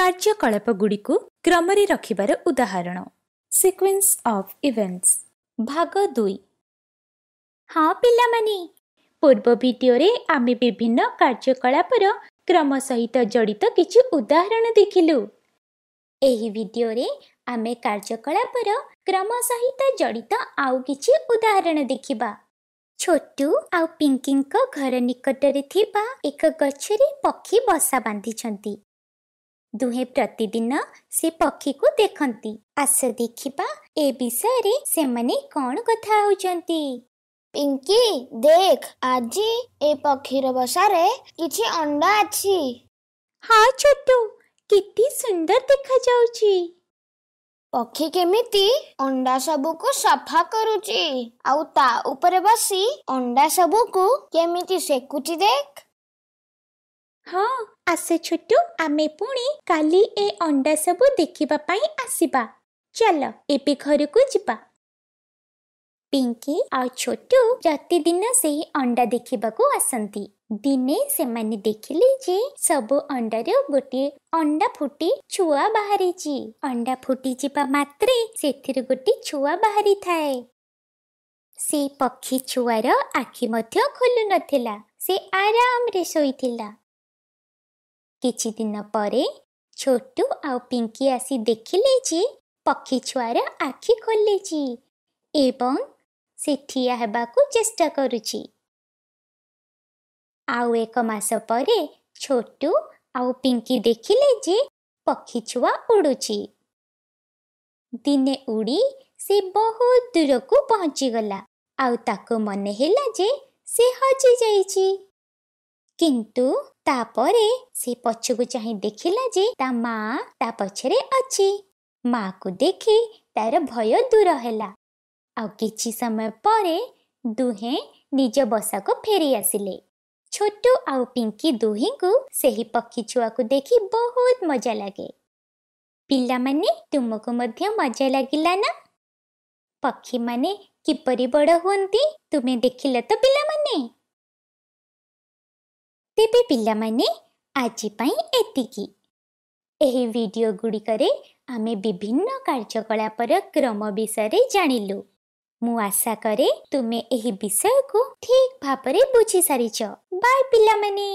କାର୍ଯ୍ୟକଳାପ ଗୁଡ଼ିକୁ କ୍ରମରେ ରଖିବାର ଉଦାହରଣ ସିକ୍ୱେନ୍ସ ଅଫ୍ ଇଭେଣ୍ଟସ୍ ଭାଗ ଦୁଇ ହଁ ପିଲାମାନେ ପୂର୍ବ ଭିଡ଼ିଓରେ ଆମେ ବିଭିନ୍ନ କାର୍ଯ୍ୟକଳାପର କ୍ରମ ସହିତ ଜଡ଼ିତ କିଛି ଉଦାହରଣ ଦେଖିଲୁ ଏହି ଭିଡ଼ିଓରେ ଆମେ କାର୍ଯ୍ୟକଳାପର କ୍ରମ ସହିତ ଜଡ଼ିତ ଆଉ କିଛି ଉଦାହରଣ ଦେଖିବା ଛୋଟୁ ଆଉ ପିଙ୍କିଙ୍କ ଘର ନିକଟରେ ଥିବା ଏକ ଗଛରେ ପକ୍ଷୀ ବସା ବାନ୍ଧିଛନ୍ତି ଦୁହେଁ ପ୍ରତିଦିନ ସେ ପକ୍ଷୀକୁ ଦେଖନ୍ତି ଆସ ଦେଖିବା ଏ ବିଷୟରେ ସେମାନେ କଣ କଥା ହଉଛନ୍ତି ପିଙ୍କି ଦେଖ ଆଜି ଏ ପକ୍ଷୀର ବସାରେ କିଛି ଅଣ୍ଡା ଅଛି ହଁ ଛୋଟୁ କେତେ ସୁନ୍ଦର ଦେଖାଯାଉଛି ପକ୍ଷୀ କେମିତି ଅଣ୍ଡା ସବୁକୁ ସଫା କରୁଛି ଆଉ ତା ଉପରେ ବସି ଅଣ୍ଡା ସବୁକୁ କେମିତି ସେକୁଛି ଦେଖ ହଁ ଆସ ଛୋଟୁ ଆମେ ପୁଣି କାଲି ଏ ଅଣ୍ଡା ସବୁ ଦେଖିବା ପାଇଁ ଆସିବା ଚାଲ ଏବେ ଘରକୁ ଯିବା ପିଙ୍କି ଆଉ ଛୋଟୁ ପ୍ରତିଦିନ ସେହି ଅଣ୍ଡା ଦେଖିବାକୁ ଆସନ୍ତି ଦିନେ ସେମାନେ ଦେଖିଲେ ଯେ ସବୁ ଅଣ୍ଡାରୁ ଗୋଟିଏ ଅଣ୍ଡା ଫୁଟି ଛୁଆ ବାହାରିଛି ଅଣ୍ଡା ଫୁଟିଯିବା ମାତ୍ରେ ସେଥିରୁ ଗୋଟିଏ ଛୁଆ ବାହାରିଥାଏ ସେ ପକ୍ଷୀ ଛୁଆର ଆଖି ମଧ୍ୟ ଖୋଲୁ ନଥିଲା ସେ ଆରାମରେ ଶୋଇଥିଲା କିଛି ଦିନ ପରେ ଛୋଟୁ ଆଉ ପିଙ୍କି ଆସି ଦେଖିଲେ ଯେ ପକ୍ଷୀ ଛୁଆର ଆଖି ଖୋଲିଛି ଏବଂ ସେ ଠିଆ ହେବାକୁ ଚେଷ୍ଟା କରୁଛି ଆଉ ଏକ ମାସ ପରେ ଛୋଟୁ ଆଉ ପିଙ୍କି ଦେଖିଲେ ଯେ ପକ୍ଷୀ ଛୁଆ ଉଡ଼ୁଛି ଦିନେ ଉଡ଼ି ସେ ବହୁତ ଦୂରକୁ ପହଞ୍ଚିଗଲା ଆଉ ତାକୁ ମନେ ହେଲା ଯେ ସେ ହଜିଯାଇଛି କିନ୍ତୁ ତାପରେ ସେ ପଛକୁ ଚାହିଁ ଦେଖିଲା ଯେ ତା ମା ତା ପଛରେ ଅଛି ମାକୁ ଦେଖି ତାର ଭୟ ଦୂର ହେଲା ଆଉ କିଛି ସମୟ ପରେ ଦୁହେଁ ନିଜ ବସାକୁ ଫେରି ଆସିଲେ ଛୋଟୁ ଆଉ ପିଙ୍କି ଦୁହିଁଙ୍କୁ ସେହି ପକ୍ଷୀ ଛୁଆକୁ ଦେଖି ବହୁତ ମଜା ଲାଗେ ପିଲାମାନେ ତୁମକୁ ମଧ୍ୟ ମଜା ଲାଗିଲା ନା ପକ୍ଷୀମାନେ କିପରି ବଡ଼ ହୁଅନ୍ତି ତୁମେ ଦେଖିଲ ତ ପିଲାମାନେ ତେବେ ପିଲାମାନେ ଆଜି ପାଇଁ ଏତିକି ଏହି ଭିଡ଼ିଓ ଗୁଡ଼ିକରେ ଆମେ ବିଭିନ୍ନ କାର୍ଯ୍ୟକଳାପର କ୍ରମ ବିଷୟରେ ଜାଣିଲୁ ମୁଁ ଆଶା କରେ ତୁମେ ଏହି ବିଷୟକୁ ଠିକ୍ ଭାବରେ ବୁଝିସାରିଛ ବାଏ ପିଲାମାନେ